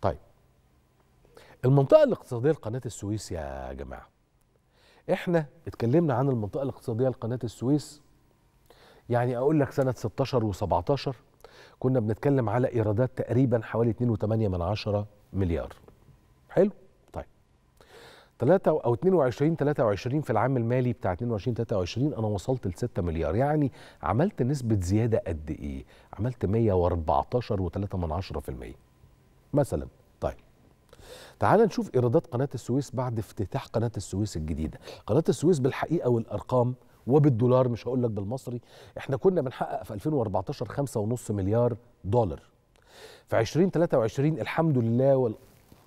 طيب المنطقة الاقتصادية لقناة السويس يا جماعة احنا اتكلمنا عن المنطقة الاقتصادية لقناة السويس يعني اقول لك سنة 16 و17 كنا بنتكلم على ايرادات تقريبا حوالي 2.8 من عشرة مليار حلو طيب 3 او 22 23 في العام المالي بتاع 22 23 انا وصلت ل 6 مليار يعني عملت نسبة زيادة قد ايه عملت 114.3% مثلا طيب تعال نشوف ايرادات قناه السويس بعد افتتاح قناه السويس الجديده قناه السويس بالحقيقه والارقام وبالدولار مش هقول لك بالمصري احنا كنا بنحقق في 2014 5.5 مليار دولار في 2023 الحمد لله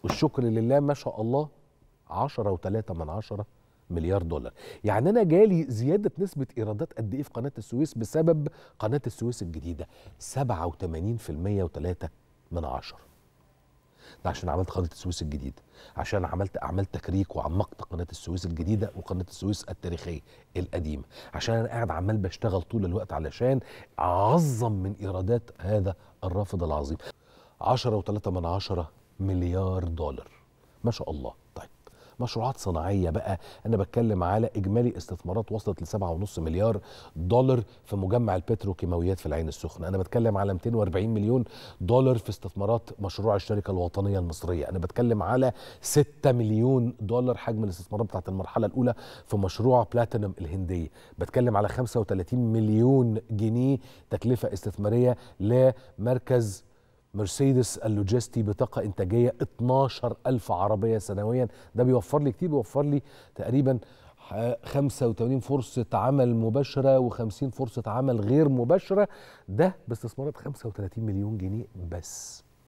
والشكر لله ما شاء الله 10 و3 من 10 مليار دولار يعني انا جالي زياده نسبه ايرادات قد ايه في قناه السويس بسبب قناه السويس الجديده 87% و3 من 10 ده عشان عملت قناه السويس الجديده عشان عملت اعمال تكريك وعمقت قناه السويس الجديده وقناه السويس التاريخيه القديمه عشان انا قاعد عمال بشتغل طول الوقت علشان اعظم من ايرادات هذا الرافض العظيم 10.3 مليار دولار ما شاء الله مشروعات صناعيه بقى انا بتكلم على اجمالي استثمارات وصلت ل 7.5 مليار دولار في مجمع البتروكيماويات في العين السخنه انا بتكلم على 240 مليون دولار في استثمارات مشروع الشركه الوطنيه المصريه انا بتكلم على 6 مليون دولار حجم الاستثمارات بتاعت المرحله الاولى في مشروع بلاتينوم الهنديه بتكلم على 35 مليون جنيه تكلفه استثماريه لمركز مرسيدس اللوجستي بطاقة إنتاجية 12 ألف عربية سنويا ده بيوفر لي كتير بيوفر لي تقريبا 85 فرصة عمل مباشرة و50 فرصة عمل غير مباشرة ده باستثمارات 35 مليون جنيه بس